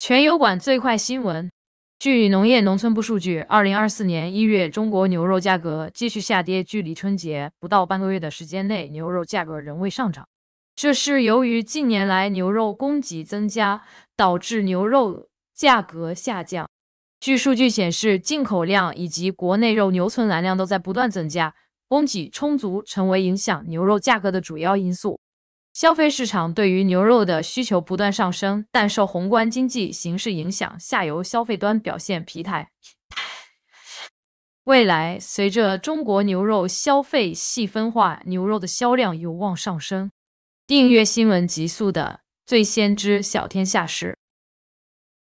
全油管最快新闻：据农业农村部数据，二零二四年一月，中国牛肉价格继续下跌。距离春节不到半个月的时间内，牛肉价格仍未上涨。这是由于近年来牛肉供给增加，导致牛肉价格下降。据数据显示，进口量以及国内肉牛存栏量都在不断增加，供给充足成为影响牛肉价格的主要因素。消费市场对于牛肉的需求不断上升，但受宏观经济形势影响，下游消费端表现疲态。未来，随着中国牛肉消费细分化，牛肉的销量有望上升。订阅新闻极速的最先知晓天下事。